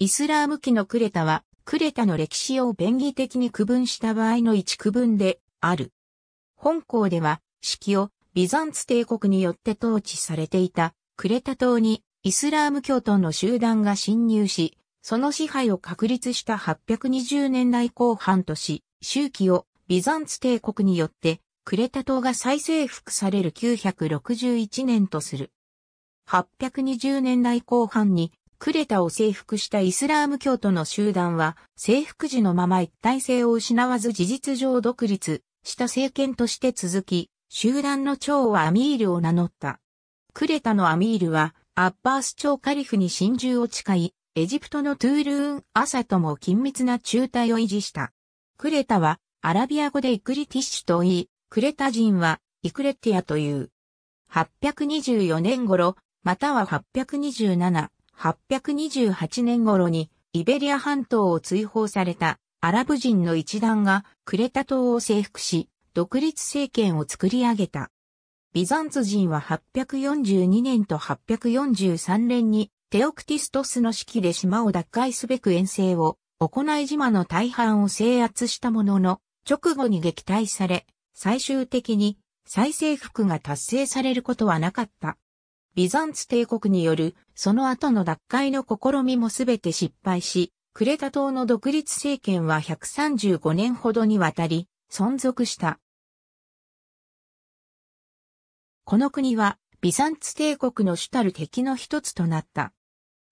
イスラーム期のクレタは、クレタの歴史を便宜的に区分した場合の一区分である。本校では、四季をビザンツ帝国によって統治されていたクレタ島にイスラーム教徒の集団が侵入し、その支配を確立した820年代後半とし、周期をビザンツ帝国によってクレタ島が再征服される961年とする。820年代後半にクレタを征服したイスラーム教徒の集団は、征服時のまま一体性を失わず事実上独立した政権として続き、集団の長はアミールを名乗った。クレタのアミールは、アッバース朝カリフに真珠を誓い、エジプトのトゥールーン・アサとも緊密な中隊を維持した。クレタは、アラビア語でイクリティッシュと言い、クレタ人は、イクレティアという。824年頃、または827、828年頃にイベリア半島を追放されたアラブ人の一団がクレタ島を征服し、独立政権を作り上げた。ビザンツ人は842年と843年にテオクティストスの指揮で島を奪回すべく遠征を行い島の大半を制圧したものの、直後に撃退され、最終的に再征服が達成されることはなかった。ビザンツ帝国によるその後の奪回の試みもすべて失敗し、クレタ島の独立政権は135年ほどにわたり存続した。この国はビザンツ帝国の主たる敵の一つとなった。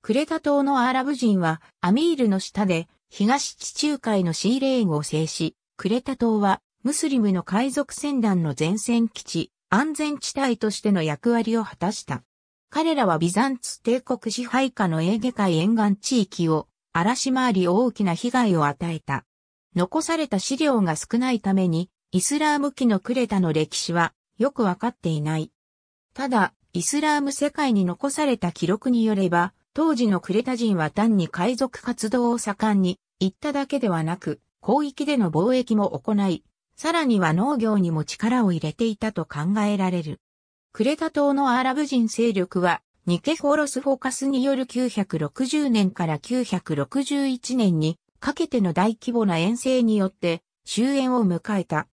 クレタ島のアラブ人はアミールの下で東地中海のシーレーンを制し、クレタ島はムスリムの海賊船団の前線基地、安全地帯としての役割を果たした。彼らはビザンツ帝国支配下のエーゲ海沿岸地域を荒らし回り大きな被害を与えた。残された資料が少ないために、イスラーム期のクレタの歴史はよくわかっていない。ただ、イスラーム世界に残された記録によれば、当時のクレタ人は単に海賊活動を盛んに行っただけではなく、広域での貿易も行い、さらには農業にも力を入れていたと考えられる。クレタ島のアラブ人勢力は、ニケホロスフォカスによる960年から961年にかけての大規模な遠征によって終焉を迎えた。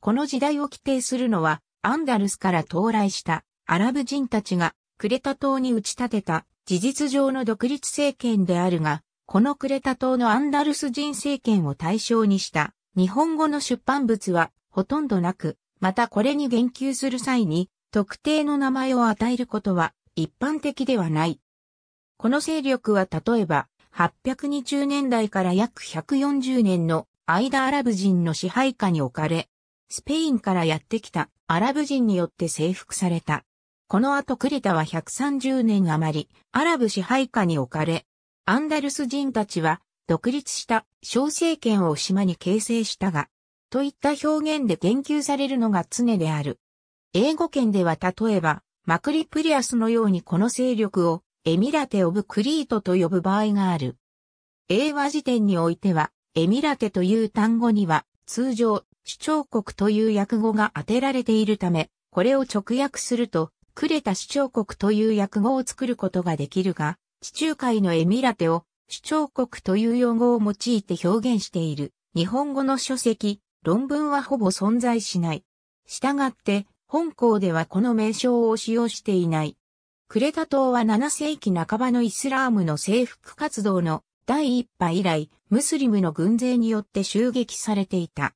この時代を規定するのはアンダルスから到来したアラブ人たちがクレタ島に打ち立てた事実上の独立政権であるが、このクレタ島のアンダルス人政権を対象にした日本語の出版物はほとんどなく、またこれに言及する際に特定の名前を与えることは一般的ではない。この勢力は例えば、820年代から約140年の間アラブ人の支配下に置かれ、スペインからやってきたアラブ人によって征服された。この後クリタは130年余り、アラブ支配下に置かれ、アンダルス人たちは独立した小政権を島に形成したが、といった表現で言及されるのが常である。英語圏では例えば、マクリプリアスのようにこの勢力をエミラテ・オブ・クリートと呼ぶ場合がある。英和辞典においては、エミラテという単語には、通常、主張国という訳語が当てられているため、これを直訳すると、クレタ主張国という訳語を作ることができるが、地中海のエミラテを主張国という用語を用いて表現している。日本語の書籍、論文はほぼ存在しない。したがって、本校ではこの名称を使用していない。クレタ島は7世紀半ばのイスラームの征服活動の第一波以来、ムスリムの軍勢によって襲撃されていた。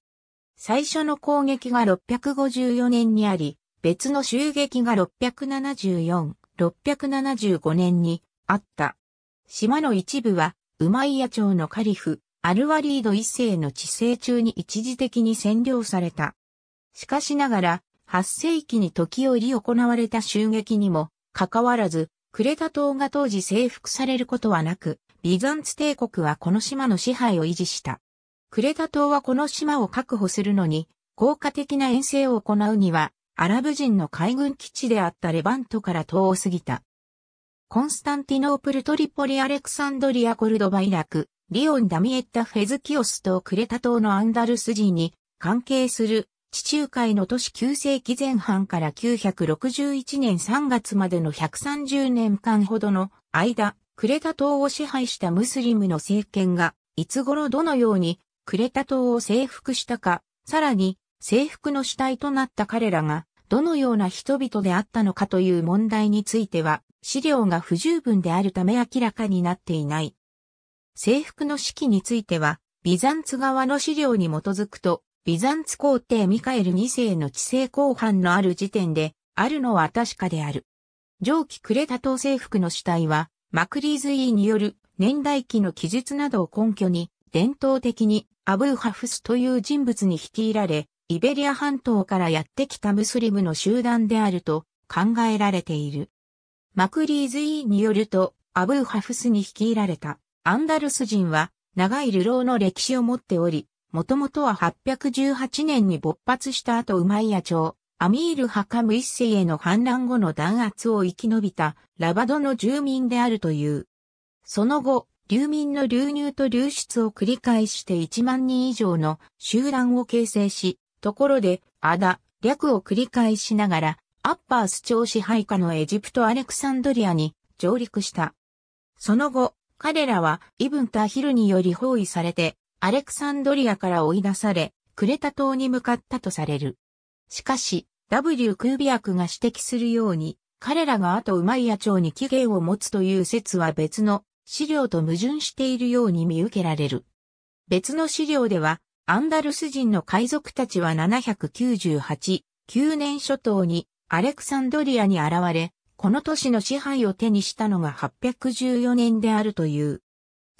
最初の攻撃が654年にあり、別の襲撃が674、675年にあった。島の一部は、ウマイヤ朝のカリフ、アルワリード一世の治世中に一時的に占領された。しかしながら、8世紀に時折行われた襲撃にも、かかわらず、クレタ島が当時征服されることはなく、ビザンツ帝国はこの島の支配を維持した。クレタ島はこの島を確保するのに、効果的な遠征を行うには、アラブ人の海軍基地であったレバントから遠を過ぎた。コンスタンティノープルトリポリアレクサンドリアコルドバイラク、リオンダミエッタフェズキオスとクレタ島のアンダルス人に関係する地中海の都市9世紀前半から961年3月までの130年間ほどの間、クレタ島を支配したムスリムの政権が、いつ頃どのようにクレタ島を征服したか、さらに征服の主体となった彼らが、どのような人々であったのかという問題については、資料が不十分であるため明らかになっていない。征服の指揮については、ビザンツ側の資料に基づくと、ビザンツ皇帝ミカエル2世の治世後半のある時点で、あるのは確かである。上記クレタ島征服の主体は、マクリーズイーによる年代記の記述などを根拠に、伝統的にアブーハフスという人物に率いられ、イベリア半島からやってきたムスリムの集団であると考えられている。マクリーズイーによると、アブーハフスに率いられたアンダルス人は長い流浪の歴史を持っており、もともとは818年に勃発した後ウマイヤ朝、アミール・ハカム一世への反乱後の弾圧を生き延びたラバドの住民であるという。その後、流民の流入と流出を繰り返して1万人以上の集団を形成し、ところで、アダ、略を繰り返しながら、アッパース朝支配下のエジプトアレクサンドリアに上陸した。その後、彼らはイブンタヒルにより包囲されてアレクサンドリアから追い出され、クレタ島に向かったとされる。しかし、W クービアクが指摘するように、彼らが後うまい。野鳥に起源を持つという説は別の資料と矛盾しているように見受けられる。別の資料では、アンダルス人の海賊たちは798、9年初頭にアレクサンドリアに現れ、この都市の支配を手にしたのが814年であるという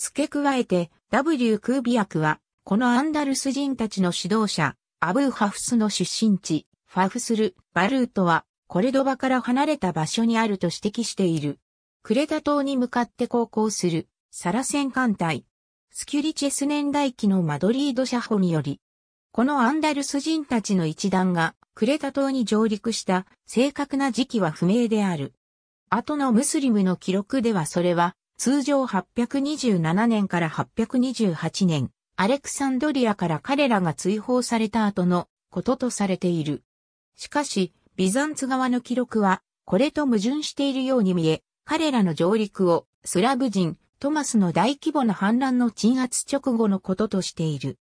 付け加えて、W クービアクは、このアンダルス人たちの指導者、アブーハフスの出身地、ファフスル、バルートは、コレドバから離れた場所にあると指摘している。クレタ島に向かって航行する、サラセン艦隊。スキュリチェス年代記のマドリード社保により、このアンダルス人たちの一団が、クレタ島に上陸した正確な時期は不明である。後のムスリムの記録ではそれは通常827年から828年、アレクサンドリアから彼らが追放された後のこととされている。しかし、ビザンツ側の記録は、これと矛盾しているように見え、彼らの上陸をスラブ人、トマスの大規模な反乱の鎮圧直後のこととしている。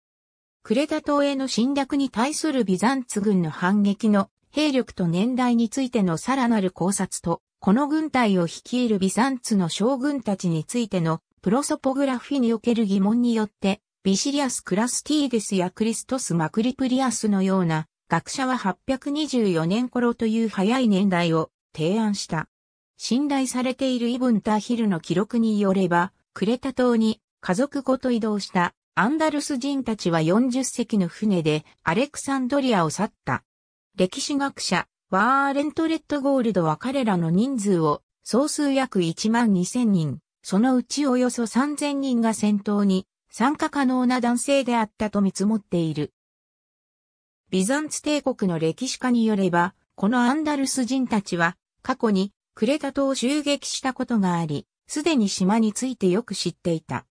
クレタ島への侵略に対するビザンツ軍の反撃の兵力と年代についてのさらなる考察とこの軍隊を率いるビザンツの将軍たちについてのプロソポグラフィにおける疑問によって、ビシリアス・クラスティーデスやクリストス・マクリプリアスのような学者は824年頃という早い年代を提案した。信頼されているイブン・ターヒルの記録によれば、クレタ島に家族ごと移動したアンダルス人たちは40隻の船でアレクサンドリアを去った。歴史学者、ワーレントレッドゴールドは彼らの人数を総数約1万2000人、そのうちおよそ3000人が戦闘に参加可能な男性であったと見積もっている。ビザンツ帝国の歴史家によれば、このアンダルス人たちは過去にクレタ島を襲撃したことがあり、すでに島についてよく知っていた。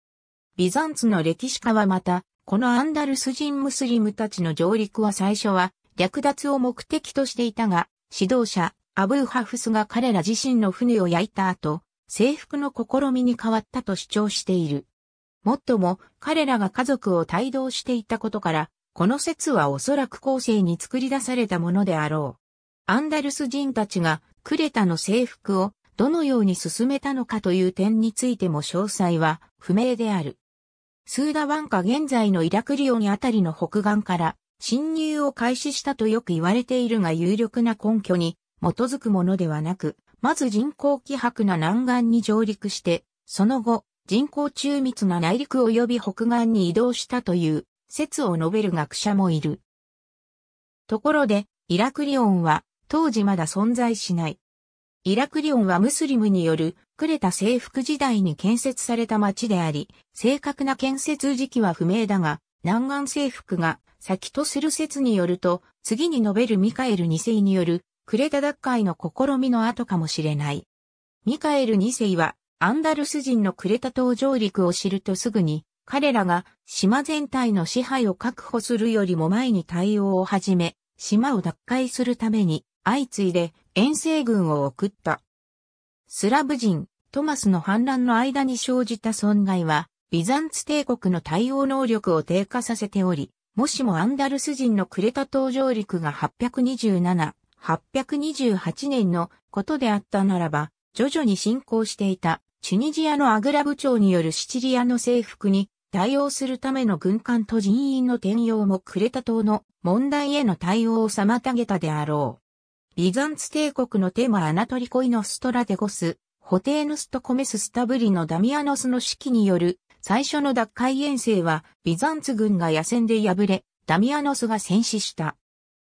ビザンツの歴史家はまた、このアンダルス人ムスリムたちの上陸は最初は略奪を目的としていたが、指導者、アブーハフスが彼ら自身の船を焼いた後、征服の試みに変わったと主張している。もっとも、彼らが家族を帯同していたことから、この説はおそらく後世に作り出されたものであろう。アンダルス人たちがクレタの征服をどのように進めたのかという点についても詳細は不明である。スーダ湾下現在のイラクリオンあたりの北岸から侵入を開始したとよく言われているが有力な根拠に基づくものではなく、まず人口希薄な南岸に上陸して、その後、人口中密な内陸及び北岸に移動したという説を述べる学者もいる。ところで、イラクリオンは当時まだ存在しない。イラクリオンはムスリムによるクレタ征服時代に建設された町であり、正確な建設時期は不明だが、南岸征服が先とする説によると、次に述べるミカエル2世によるクレタ奪回の試みの後かもしれない。ミカエル2世はアンダルス人のクレタ島上陸を知るとすぐに、彼らが島全体の支配を確保するよりも前に対応を始め、島を奪回するために相次いで遠征軍を送った。スラブ人、トマスの反乱の間に生じた損害は、ビザンツ帝国の対応能力を低下させており、もしもアンダルス人のクレタ島上陸が827、828年のことであったならば、徐々に進行していたチュニジアのアグラ部長によるシチリアの征服に対応するための軍艦と人員の転用もクレタ島の問題への対応を妨げたであろう。ビザンツ帝国のテマアナトリコイノストラテゴス、ホテーヌストコメススタブリのダミアノスの指揮による最初の奪回遠征は、ビザンツ軍が野戦で敗れ、ダミアノスが戦死した。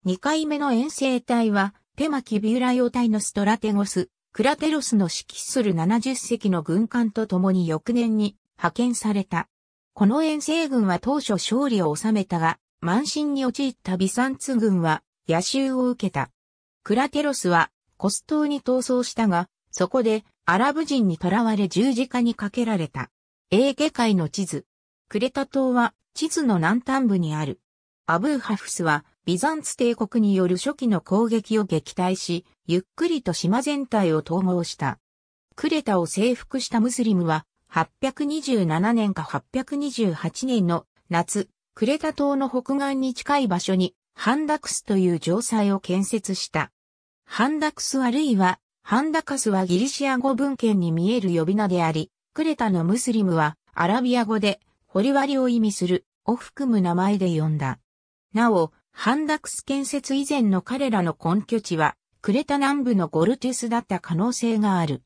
2回目の遠征隊は、手マキビューラ用隊のストラテゴス、クラテロスの指揮する70隻の軍艦と共に翌年に派遣された。この遠征軍は当初勝利を収めたが、満身に陥ったビサンツ軍は野襲を受けた。クラテロスはコス島に逃走したが、そこでアラブ人に囚われ十字架にかけられた。エーゲ海の地図。クレタ島は地図の南端部にある。アブーハフスはビザンツ帝国による初期の攻撃を撃退し、ゆっくりと島全体を統合した。クレタを征服したムスリムは、827年か828年の夏、クレタ島の北岸に近い場所に、ハンダクスという城塞を建設した。ハンダクスあるいは、ハンダカスはギリシア語文献に見える呼び名であり、クレタのムスリムはアラビア語で掘り割りを意味するを含む名前で呼んだ。なお、ハンダクス建設以前の彼らの根拠地はクレタ南部のゴルティスだった可能性がある。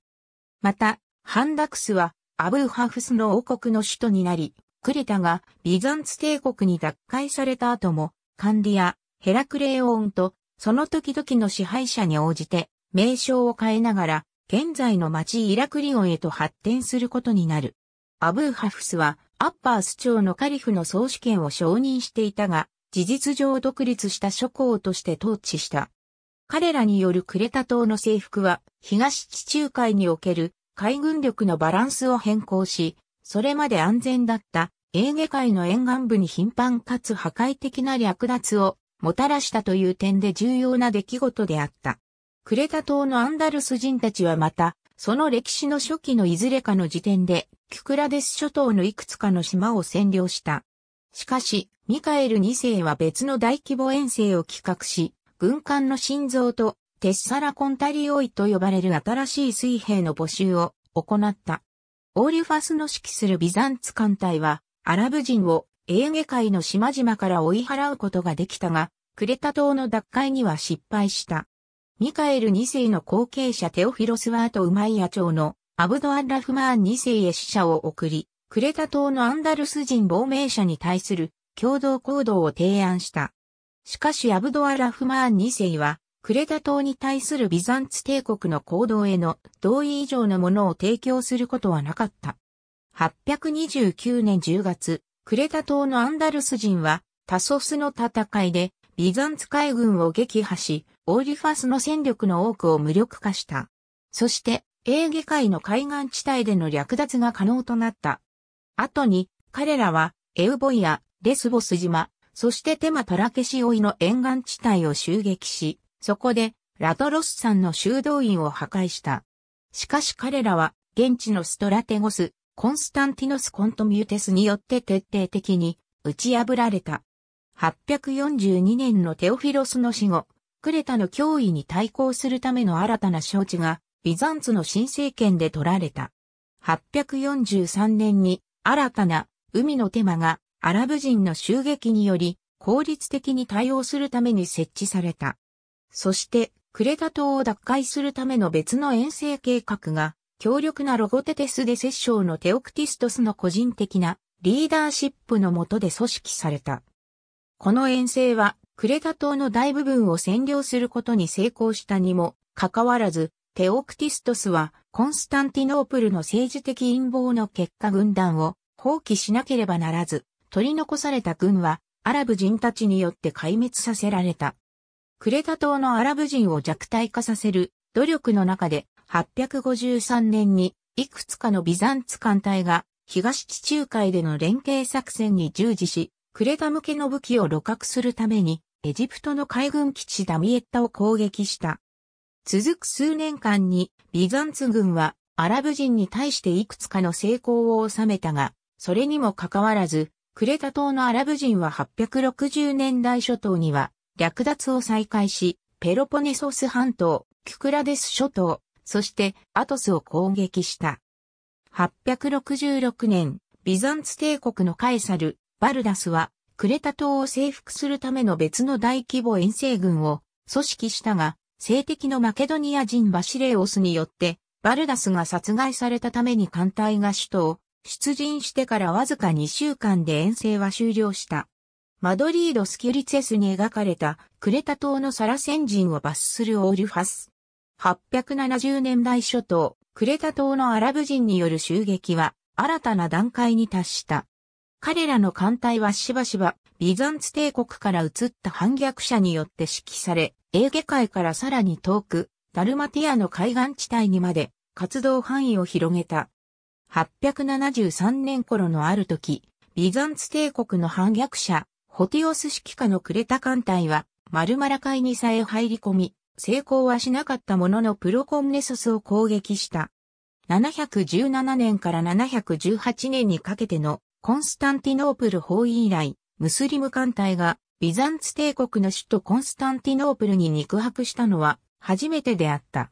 また、ハンダクスはアブーハフスの王国の首都になり、クレタがビザンツ帝国に奪回された後も、カンディア、ヘラクレオンと、その時々の支配者に応じて名称を変えながら現在の町イラクリオンへと発展することになる。アブーハフスは、アッパース朝のカリフの総主権を承認していたが、事実上独立した諸侯として統治した。彼らによるクレタ島の征服は、東地中海における海軍力のバランスを変更し、それまで安全だったエーゲ海の沿岸部に頻繁かつ破壊的な略奪をもたらしたという点で重要な出来事であった。クレタ島のアンダルス人たちはまた、その歴史の初期のいずれかの時点で、キュクラデス諸島のいくつかの島を占領した。しかし、ミカエル2世は別の大規模遠征を企画し、軍艦の心臓とテッサラコンタリオイと呼ばれる新しい水兵の募集を行った。オーリュファスの指揮するビザンツ艦隊は、アラブ人をエーゲ海の島々から追い払うことができたが、クレタ島の奪回には失敗した。ミカエル2世の後継者テオフィロスワート・ウマイヤ朝のアブド・アラフマーン2世へ死者を送り、クレタ島のアンダルス人亡命者に対する共同行動を提案した。しかしアブド・アラフマーン2世は、クレタ島に対するビザンツ帝国の行動への同意以上のものを提供することはなかった。829年10月、クレタ島のアンダルス人は、タソスの戦いでビザンツ海軍を撃破し、オーリファスの戦力の多くを無力化した。そして、エーゲ海の海岸地帯での略奪が可能となった。後に、彼らは、エウボイア、レスボス島、そしてテマ・トラケシオイの沿岸地帯を襲撃し、そこで、ラトロスさんの修道院を破壊した。しかし彼らは、現地のストラテゴス、コンスタンティノス・コントミューテスによって徹底的に打ち破られた。842年のテオフィロスの死後、クレタの脅威に対抗するための新たな招致が、ビザンツの新政権で取られた。843年に、新たな海の手間が、アラブ人の襲撃により、効率的に対応するために設置された。そして、クレタ島を奪回するための別の遠征計画が、強力なロゴテテスで摂政のテオクティストスの個人的なリーダーシップのもとで組織された。この遠征は、クレタ島の大部分を占領することに成功したにも、かかわらず、テオクティストスは、コンスタンティノープルの政治的陰謀の結果軍団を放棄しなければならず、取り残された軍は、アラブ人たちによって壊滅させられた。クレタ島のアラブ人を弱体化させる努力の中で、853年に、いくつかのビザンツ艦隊が、東地中海での連携作戦に従事し、クレタ向けの武器を露獲するために、エジプトの海軍基地ダミエッタを攻撃した。続く数年間に、ビザンツ軍はアラブ人に対していくつかの成功を収めたが、それにもかかわらず、クレタ島のアラブ人は860年代初頭には略奪を再開し、ペロポネソス半島、キュクラデス諸島、そしてアトスを攻撃した。866年、ビザンツ帝国のカエサル、バルダスは、クレタ島を征服するための別の大規模遠征軍を組織したが、性的のマケドニア人バシレオスによって、バルダスが殺害されたために艦隊が首都を出陣してからわずか2週間で遠征は終了した。マドリード・スキュリツェスに描かれたクレタ島のサラセン人を罰するオールファス。870年代初頭、クレタ島のアラブ人による襲撃は新たな段階に達した。彼らの艦隊はしばしばビザンツ帝国から移った反逆者によって指揮され、エーゲ海からさらに遠く、ダルマティアの海岸地帯にまで活動範囲を広げた。873年頃のある時、ビザンツ帝国の反逆者、ホティオス指揮下のクレタ艦隊は、マルマラ海にさえ入り込み、成功はしなかったもののプロコンネソスを攻撃した。717年から718年にかけてのコンスタンティノープル包囲以来、ムスリム艦隊がビザンツ帝国の首都コンスタンティノープルに肉薄したのは初めてであった。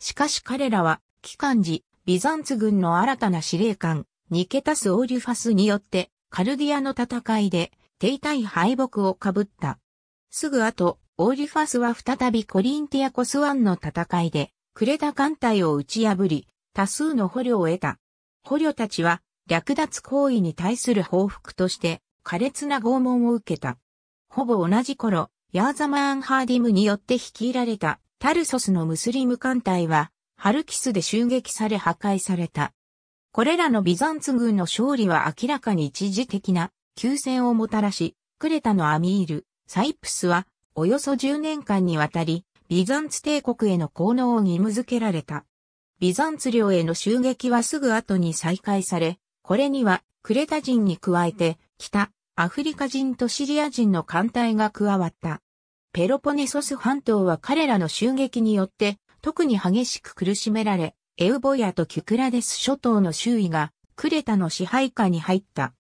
しかし彼らは、帰還時、ビザンツ軍の新たな司令官、ニケタス・オーリュファスによって、カルディアの戦いで、停滞敗北をかぶった。すぐ後、オーリュファスは再びコリンティアコスワンの戦いで、クレタ艦隊を打ち破り、多数の捕虜を得た。捕虜たちは略奪行為に対する報復として、苛烈な拷問を受けた。ほぼ同じ頃、ヤーザマーン・ハーディムによって率いられたタルソスのムスリム艦隊は、ハルキスで襲撃され破壊された。これらのビザンツ軍の勝利は明らかに一時的な休戦をもたらし、クレタのアミール、サイプスは、およそ10年間にわたり、ビザンツ帝国への効能を義務付けられた。ビザンツ領への襲撃はすぐ後に再開され、これには、クレタ人に加えて、北、アフリカ人とシリア人の艦隊が加わった。ペロポネソス半島は彼らの襲撃によって、特に激しく苦しめられ、エウボヤとキュクラデス諸島の周囲が、クレタの支配下に入った。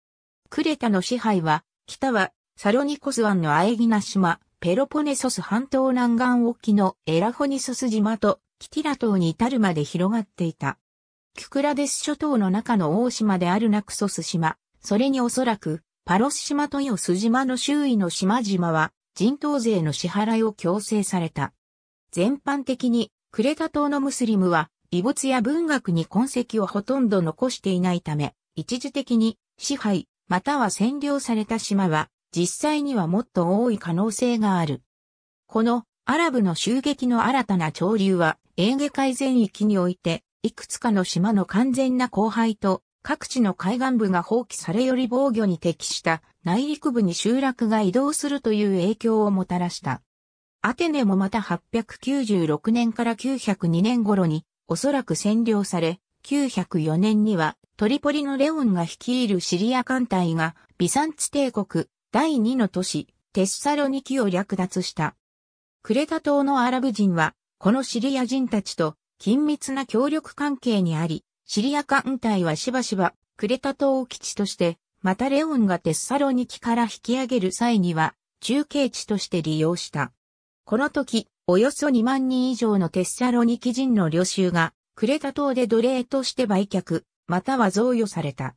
クレタの支配は、北は、サロニコス湾のアエギナ島、ペロポネソス半島南岸沖のエラホニソス島と、キティラ島に至るまで広がっていた。キュクラデス諸島の中の大島であるナクソス島、それにおそらく、パロス島とヨス島の周囲の島々は、人頭税の支払いを強制された。全般的に、クレタ島のムスリムは、遺物や文学に痕跡をほとんど残していないため、一時的に支配、または占領された島は、実際にはもっと多い可能性がある。このアラブの襲撃の新たな潮流は、エーゲ海全域においていくつかの島の完全な荒廃と、各地の海岸部が放棄されより防御に適した内陸部に集落が移動するという影響をもたらした。アテネもまた896年から902年頃に、おそらく占領され、904年にはトリポリのレオンが率いるシリア艦隊がビサンツ帝国第2の都市テッサロニキを略奪した。クレタ島のアラブ人はこのシリア人たちと緊密な協力関係にあり、シリア艦隊はしばしばクレタ島を基地として、またレオンがテッサロニキから引き上げる際には中継地として利用した。この時、およそ2万人以上のテッサロニキ人の領収がクレタ島で奴隷として売却、または贈与された。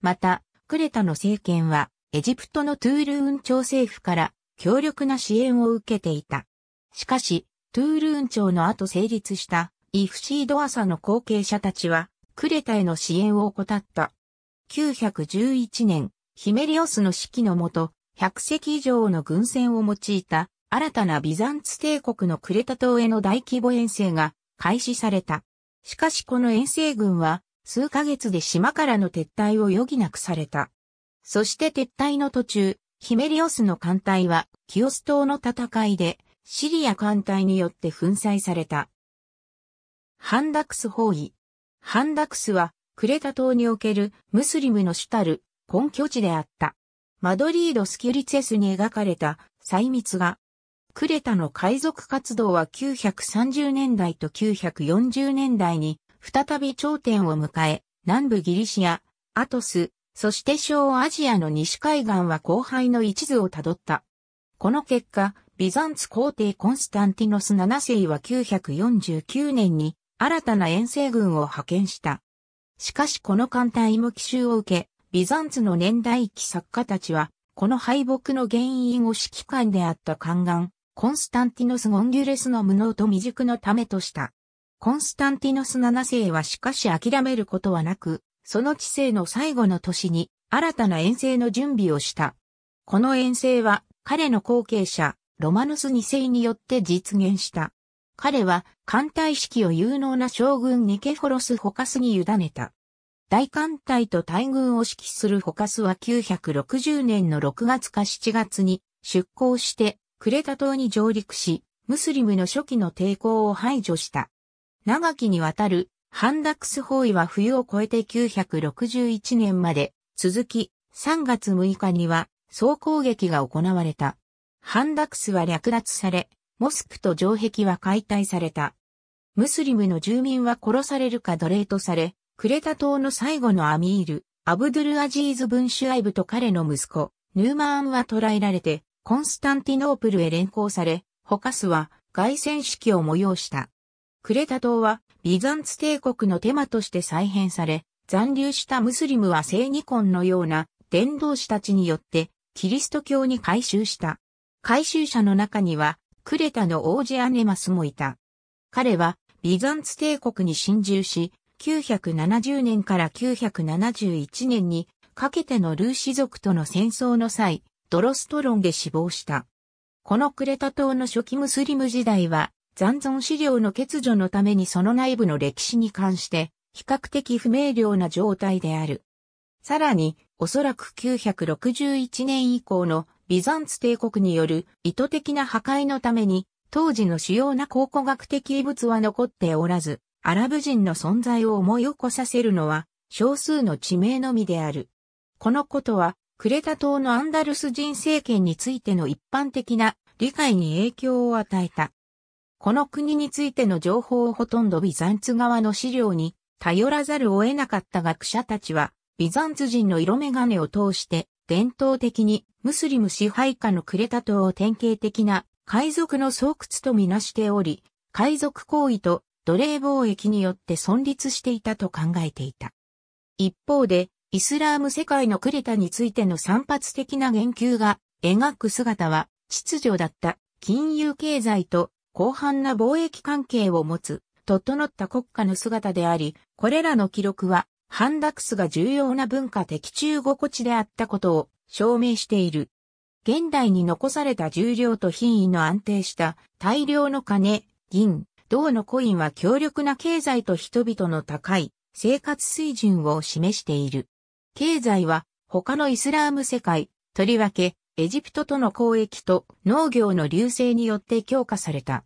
また、クレタの政権は、エジプトのトゥールーン朝政府から強力な支援を受けていた。しかし、トゥールーン朝の後成立したイフシードアサの後継者たちは、クレタへの支援を怠った。911年、ヒメリオスの指揮のもと、100隻以上の軍船を用いた、新たなビザンツ帝国のクレタ島への大規模遠征が開始された。しかしこの遠征軍は、数ヶ月で島からの撤退を余儀なくされた。そして撤退の途中、ヒメリオスの艦隊は、キオス島の戦いで、シリア艦隊によって粉砕された。ハンダクス包囲。ハンダクスは、クレタ島におけるムスリムの主たる根拠地であった。マドリード・スキュリツェスに描かれた細密画。クレタの海賊活動は930年代と940年代に再び頂点を迎え、南部ギリシア、アトス、そして小アジアの西海岸は後輩の一途をたどった。この結果、ビザンツ皇帝コンスタンティノス7世は949年に新たな遠征軍を派遣した。しかしこの艦隊も奇襲を受け、ビザンツの年代記作家たちは、この敗北の原因を指揮官であった宦官、コンスタンティノス・ゴンギュレスの無能と未熟のためとした。コンスタンティノス7世はしかし諦めることはなく、その治世の最後の年に新たな遠征の準備をした。この遠征は彼の後継者、ロマヌス2世によって実現した。彼は艦隊式を有能な将軍ニケフォロス・ホカスに委ねた。大艦隊と大軍を指揮するホカスは960年の6月か7月に出港してクレタ島に上陸し、ムスリムの初期の抵抗を排除した。長きにわたるハンダクス包囲は冬を越えて961年まで続き、3月6日には総攻撃が行われた。ハンダクスは略奪され、モスクと城壁は解体された。ムスリムの住民は殺されるか奴隷とされ、クレタ島の最後のアミール、アブドゥルアジーズ・ブンシュアイブと彼の息子、ヌーマーンは捕らえられて、コンスタンティノープルへ連行され、ホカスは凱旋式を催した。クレタ島はビザンツ帝国の手間として再編され、残留したムスリムは聖ニコンのような伝道師たちによってキリスト教に改宗した。改宗者の中にはクレタの王子アネマスもいた。彼はビザンツ帝国に侵入し、970年から971年にかけてのルーシ族との戦争の際、ドロストロンで死亡した。このクレタ島の初期ムスリム時代は、残存資料の欠如のためにその内部の歴史に関して、比較的不明瞭な状態である。さらに、おそらく961年以降のビザンツ帝国による意図的な破壊のために、当時の主要な考古学的遺物は残っておらず、アラブ人の存在を思い起こさせるのは、少数の地名のみである。このことは、クレタ島のアンダルス人政権についての一般的な理解に影響を与えた。この国についての情報をほとんどビザンツ側の資料に頼らざるを得なかった学者たちは、ビザンツ人の色眼鏡を通して伝統的にムスリム支配下のクレタ島を典型的な海賊の巣窟とみなしており、海賊行為と奴隷貿易によって存立していたと考えていた。一方で、イスラーム世界のクレタについての散発的な言及が描く姿は秩序だった金融経済と広範な貿易関係を持つ整った国家の姿であり、これらの記録はハンダクスが重要な文化的中心地であったことを証明している。現代に残された重量と品位の安定した大量の金、銀、銅のコインは強力な経済と人々の高い生活水準を示している。経済は他のイスラーム世界、とりわけエジプトとの交易と農業の流星によって強化された。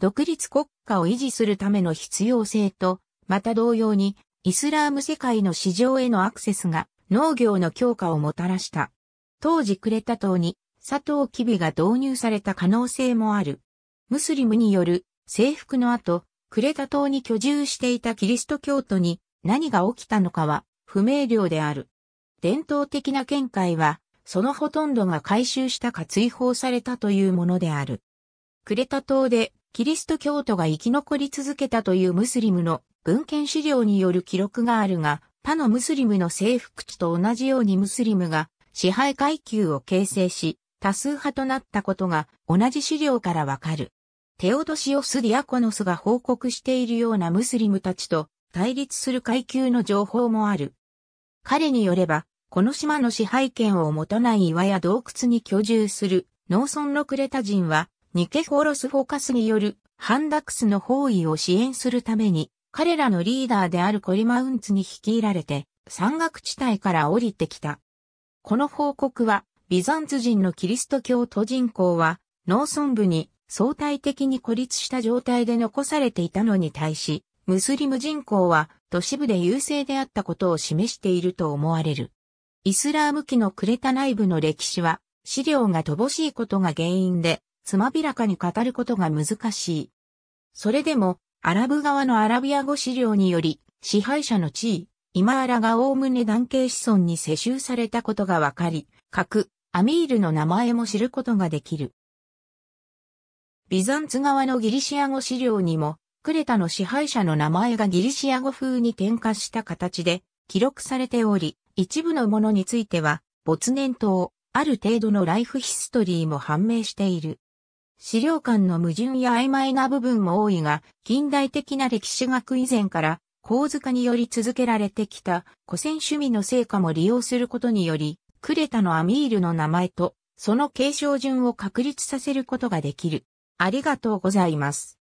独立国家を維持するための必要性と、また同様にイスラーム世界の市場へのアクセスが農業の強化をもたらした。当時クレタ島に砂糖キビが導入された可能性もある。ムスリムによる征服の後、クレタ島に居住していたキリスト教徒に何が起きたのかは不明瞭である。伝統的な見解は、そのほとんどが回収したか追放されたというものである。クレタ島でキリスト教徒が生き残り続けたというムスリムの文献資料による記録があるが、他のムスリムの征服地と同じようにムスリムが支配階級を形成し、多数派となったことが同じ資料からわかる。テオドシオス・ディアコノスが報告しているようなムスリムたちと対立する階級の情報もある。彼によれば、この島の支配権を持たない岩や洞窟に居住する農村のクレタ人は、ニケフォロス・フォカスによるハンダクスの包囲を支援するために彼らのリーダーであるコリマウンツに率いられて、山岳地帯から降りてきた。この報告は、ビザンツ人のキリスト教徒人口は、農村部に相対的に孤立した状態で残されていたのに対し、ムスリム人口は都市部で優勢であったことを示していると思われる。イスラーム期のクレタ内部の歴史は、資料が乏しいことが原因で、つまびらかに語ることが難しい。それでも、アラブ側のアラビア語資料により、支配者の地位、イマーラがおおむね男系子孫に世襲されたことがわかり、各アミールの名前も知ることができる。ビザンツ側のギリシア語資料にも、クレタの支配者の名前がギリシア語風に転化した形で記録されており、一部のものについては、没年とある程度のライフヒストリーも判明している。資料館の矛盾や曖昧な部分も多いが、近代的な歴史学以前から、構図化により続けられてきた古戦趣味の成果も利用することにより、クレタのアミールの名前と、その継承順を確立させることができる。ありがとうございます。